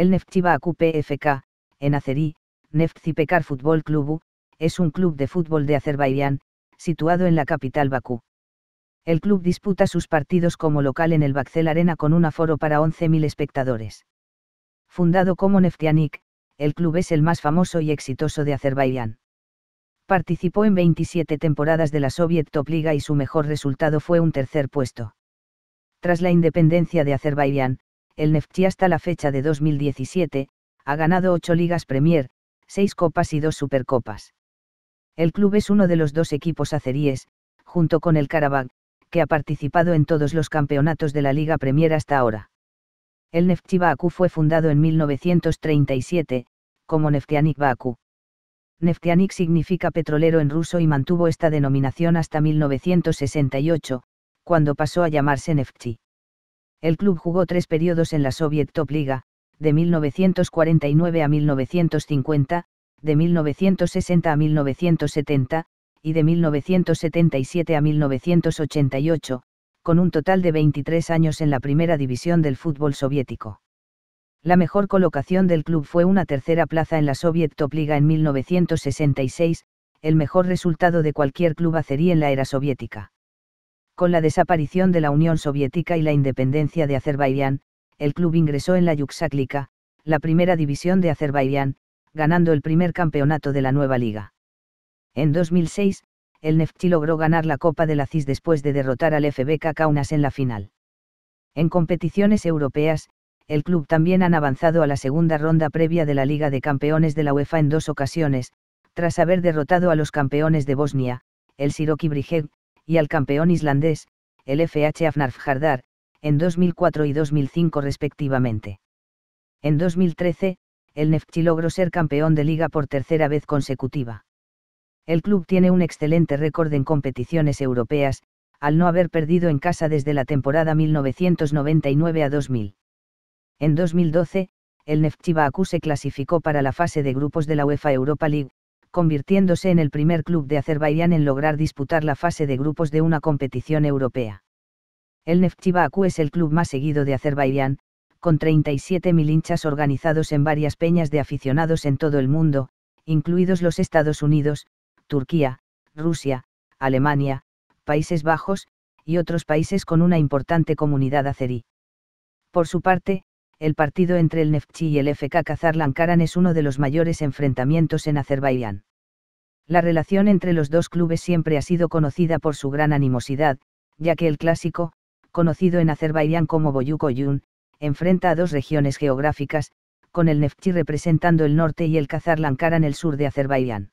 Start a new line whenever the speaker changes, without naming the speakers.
El Baku PFK, en Azerí, Pekar Fútbol Clubu, es un club de fútbol de Azerbaiyán, situado en la capital Bakú el club disputa sus partidos como local en el Baxel Arena con un aforo para 11.000 espectadores. Fundado como Neftianik, el club es el más famoso y exitoso de Azerbaiyán. Participó en 27 temporadas de la Soviet Top Liga y su mejor resultado fue un tercer puesto. Tras la independencia de Azerbaiyán, el Neftchi hasta la fecha de 2017, ha ganado 8 ligas Premier, 6 copas y 2 supercopas. El club es uno de los dos equipos azeríes, junto con el Karabakh, que ha participado en todos los campeonatos de la Liga Premier hasta ahora. El Neftchi Baku fue fundado en 1937, como Neftianik Baku. Neftianik significa petrolero en ruso y mantuvo esta denominación hasta 1968, cuando pasó a llamarse Neftchi. El club jugó tres periodos en la Soviet Top Liga, de 1949 a 1950, de 1960 a 1970, y de 1977 a 1988, con un total de 23 años en la primera división del fútbol soviético. La mejor colocación del club fue una tercera plaza en la Soviet Topliga en 1966, el mejor resultado de cualquier club azerí en la era soviética. Con la desaparición de la Unión Soviética y la independencia de Azerbaiyán, el club ingresó en la Yuxaklika, la primera división de Azerbaiyán, ganando el primer campeonato de la nueva liga. En 2006, el Nefti logró ganar la Copa de la CIS después de derrotar al FBK Kaunas en la final. En competiciones europeas, el club también han avanzado a la segunda ronda previa de la Liga de Campeones de la UEFA en dos ocasiones, tras haber derrotado a los campeones de Bosnia, el Siroki Brijeg, y al campeón islandés, el FH Afnarfjardar, en 2004 y 2005 respectivamente. En 2013, el Nefti logró ser campeón de liga por tercera vez consecutiva. El club tiene un excelente récord en competiciones europeas, al no haber perdido en casa desde la temporada 1999 a 2000. En 2012, el Neftchi se clasificó para la fase de grupos de la UEFA Europa League, convirtiéndose en el primer club de Azerbaiyán en lograr disputar la fase de grupos de una competición europea. El Neftchi es el club más seguido de Azerbaiyán, con 37.000 hinchas organizados en varias peñas de aficionados en todo el mundo, incluidos los Estados Unidos, Turquía, Rusia, Alemania, Países Bajos, y otros países con una importante comunidad azerí. Por su parte, el partido entre el Neftchi y el FK Lankaran es uno de los mayores enfrentamientos en Azerbaiyán. La relación entre los dos clubes siempre ha sido conocida por su gran animosidad, ya que el clásico, conocido en Azerbaiyán como Boyukoyun, enfrenta a dos regiones geográficas, con el Neftchi representando el norte y el Lankaran el sur de Azerbaiyán.